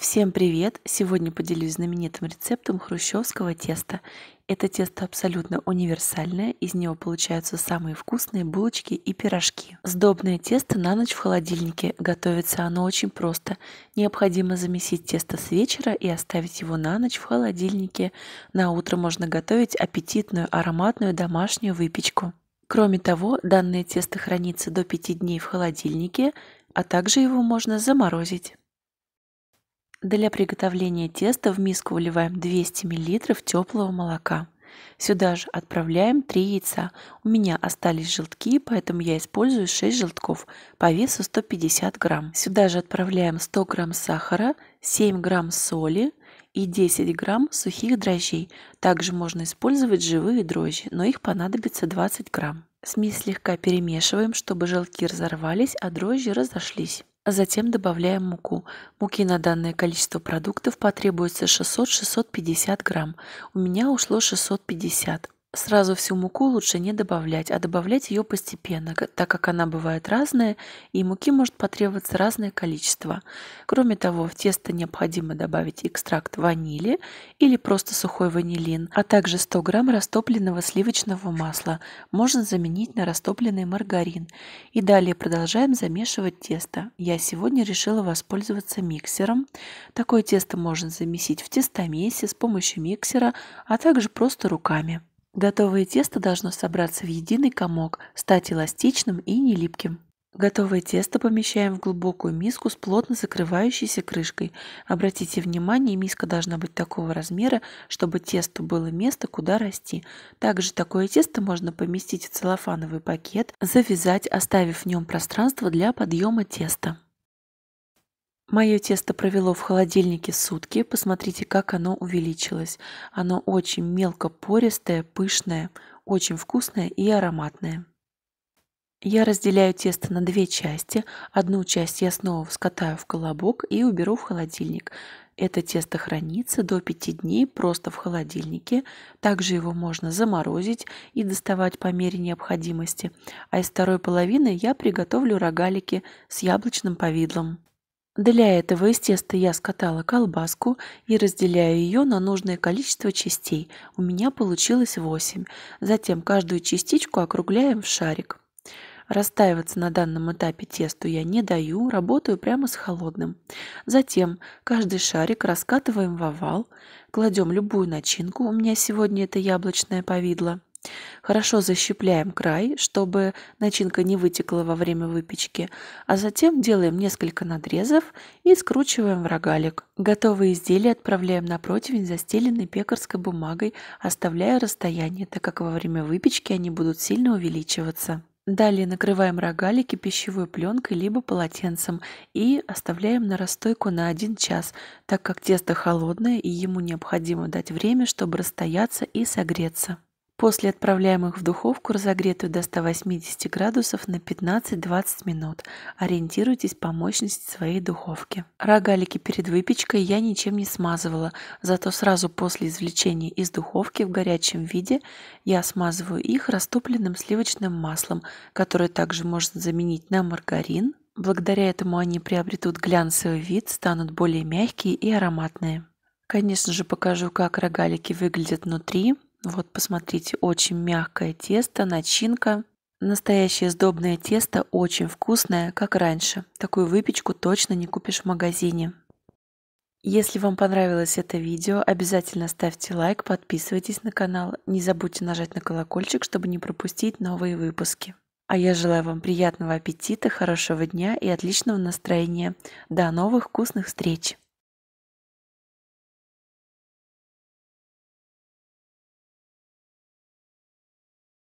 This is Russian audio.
Всем привет! Сегодня поделюсь знаменитым рецептом хрущевского теста. Это тесто абсолютно универсальное, из него получаются самые вкусные булочки и пирожки. Сдобное тесто на ночь в холодильнике. Готовится оно очень просто. Необходимо замесить тесто с вечера и оставить его на ночь в холодильнике. На утро можно готовить аппетитную, ароматную домашнюю выпечку. Кроме того, данное тесто хранится до 5 дней в холодильнике, а также его можно заморозить. Для приготовления теста в миску выливаем 200 мл теплого молока. Сюда же отправляем 3 яйца. У меня остались желтки, поэтому я использую 6 желтков по весу 150 грамм. Сюда же отправляем 100 грамм сахара, 7 грамм соли и 10 грамм сухих дрожжей. Также можно использовать живые дрожжи, но их понадобится 20 грамм. Смесь слегка перемешиваем, чтобы желтки разорвались, а дрожжи разошлись. Затем добавляем муку. Муки на данное количество продуктов потребуется 600-650 грамм. У меня ушло 650 сразу всю муку лучше не добавлять, а добавлять ее постепенно, так как она бывает разная, и муки может потребоваться разное количество. Кроме того, в тесто необходимо добавить экстракт ванили или просто сухой ванилин, а также 100 грамм растопленного сливочного масла. Можно заменить на растопленный маргарин. И далее продолжаем замешивать тесто. Я сегодня решила воспользоваться миксером. Такое тесто можно замесить в тестомесе с помощью миксера, а также просто руками. Готовое тесто должно собраться в единый комок, стать эластичным и нелипким. Готовое тесто помещаем в глубокую миску с плотно закрывающейся крышкой. Обратите внимание, миска должна быть такого размера, чтобы тесту было место, куда расти. Также такое тесто можно поместить в целлофановый пакет, завязать, оставив в нем пространство для подъема теста. Мое тесто провело в холодильнике сутки. Посмотрите, как оно увеличилось. Оно очень мелко пористое, пышное, очень вкусное и ароматное. Я разделяю тесто на две части. Одну часть я снова вскатаю в колобок и уберу в холодильник. Это тесто хранится до 5 дней просто в холодильнике. Также его можно заморозить и доставать по мере необходимости. А из второй половины я приготовлю рогалики с яблочным повидлом. Для этого из теста я скатала колбаску и разделяю ее на нужное количество частей. У меня получилось 8. Затем каждую частичку округляем в шарик. Растаиваться на данном этапе тесту я не даю, работаю прямо с холодным. Затем каждый шарик раскатываем в овал, кладем любую начинку, у меня сегодня это яблочное повидло, Хорошо защипляем край, чтобы начинка не вытекла во время выпечки, а затем делаем несколько надрезов и скручиваем в рогалик. Готовые изделия отправляем на противень, застеленный пекарской бумагой, оставляя расстояние, так как во время выпечки они будут сильно увеличиваться. Далее накрываем рогалики пищевой пленкой либо полотенцем и оставляем на расстойку на 1 час, так как тесто холодное и ему необходимо дать время, чтобы расстояться и согреться. После отправляем их в духовку, разогретую до 180 градусов на 15-20 минут. Ориентируйтесь по мощности своей духовки. Рогалики перед выпечкой я ничем не смазывала, зато сразу после извлечения из духовки в горячем виде я смазываю их растопленным сливочным маслом, которое также можно заменить на маргарин. Благодаря этому они приобретут глянцевый вид, станут более мягкие и ароматные. Конечно же, покажу, как рогалики выглядят внутри. Вот, посмотрите, очень мягкое тесто, начинка. Настоящее сдобное тесто очень вкусное, как раньше. Такую выпечку точно не купишь в магазине. Если вам понравилось это видео, обязательно ставьте лайк, подписывайтесь на канал. Не забудьте нажать на колокольчик, чтобы не пропустить новые выпуски. А я желаю вам приятного аппетита, хорошего дня и отличного настроения. До новых вкусных встреч!